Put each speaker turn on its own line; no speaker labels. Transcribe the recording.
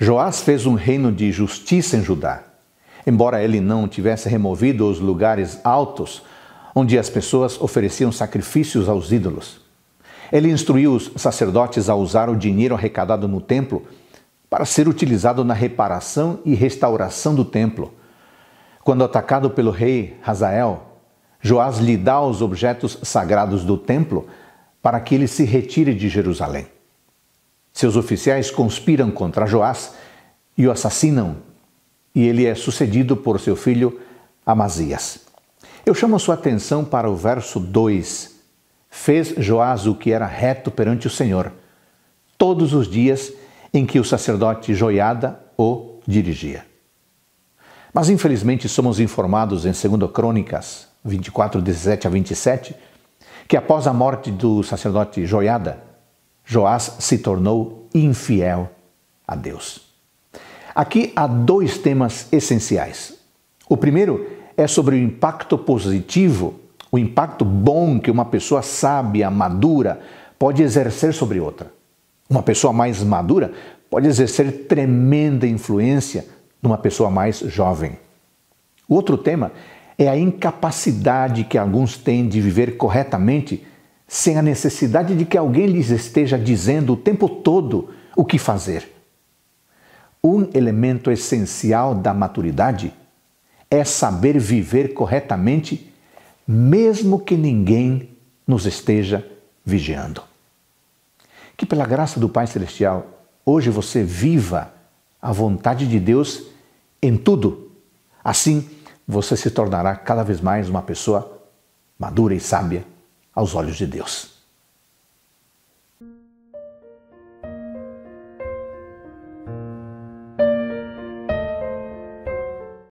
Joás fez um reino de justiça em Judá. Embora ele não tivesse removido os lugares altos onde as pessoas ofereciam sacrifícios aos ídolos, ele instruiu os sacerdotes a usar o dinheiro arrecadado no templo para ser utilizado na reparação e restauração do templo. Quando atacado pelo rei Hazael, Joás lhe dá os objetos sagrados do templo para que ele se retire de Jerusalém. Seus oficiais conspiram contra Joás e o assassinam, e ele é sucedido por seu filho Amazias. Eu chamo sua atenção para o verso 2. Fez Joás o que era reto perante o Senhor, todos os dias em que o sacerdote Joiada o dirigia. Mas infelizmente somos informados em 2 Crônicas 24, 17 a 27, que após a morte do sacerdote Joiada, Joás se tornou infiel a Deus. Aqui há dois temas essenciais. O primeiro é sobre o impacto positivo, o impacto bom que uma pessoa sábia, madura, pode exercer sobre outra. Uma pessoa mais madura pode exercer tremenda influência numa pessoa mais jovem. O outro tema é a incapacidade que alguns têm de viver corretamente sem a necessidade de que alguém lhes esteja dizendo o tempo todo o que fazer. Um elemento essencial da maturidade é saber viver corretamente, mesmo que ninguém nos esteja vigiando. Que pela graça do Pai Celestial, hoje você viva a vontade de Deus em tudo. Assim, você se tornará cada vez mais uma pessoa madura e sábia aos olhos de Deus.